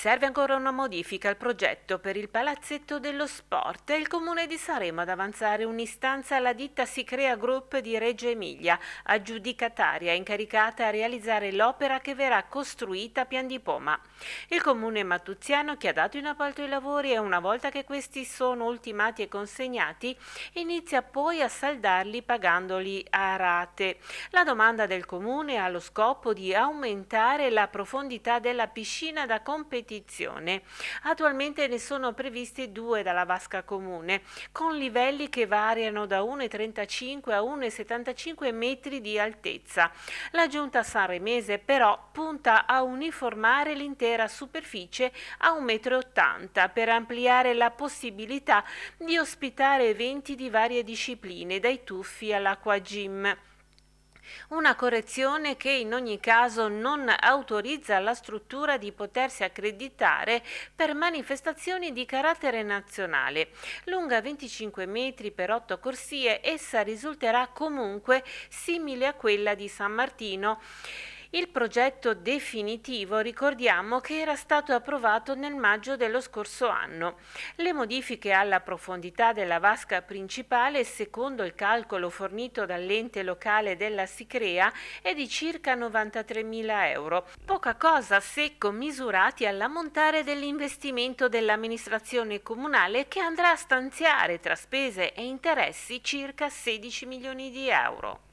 Serve ancora una modifica al progetto per il Palazzetto dello Sport il Comune di Saremo ad avanzare un'istanza alla ditta Si Crea Group di Reggio Emilia, aggiudicataria incaricata a realizzare l'opera che verrà costruita a Pian di Poma. Il Comune mattuziano che ha dato in appalto i lavori e una volta che questi sono ultimati e consegnati inizia poi a saldarli pagandoli a rate. La domanda del Comune ha lo scopo di aumentare la profondità della piscina da competizione competizione. Attualmente ne sono previsti due dalla Vasca Comune, con livelli che variano da 1,35 a 1,75 metri di altezza. La giunta sanremese però punta a uniformare l'intera superficie a 1,80 m per ampliare la possibilità di ospitare eventi di varie discipline, dai tuffi all'acqua gym. Una correzione che in ogni caso non autorizza la struttura di potersi accreditare per manifestazioni di carattere nazionale. Lunga 25 metri per 8 corsie, essa risulterà comunque simile a quella di San Martino il progetto definitivo ricordiamo che era stato approvato nel maggio dello scorso anno. Le modifiche alla profondità della vasca principale, secondo il calcolo fornito dall'ente locale della Sicrea, è di circa 93.000 euro. Poca cosa se commisurati all'ammontare dell'investimento dell'amministrazione comunale che andrà a stanziare tra spese e interessi circa 16 milioni di euro.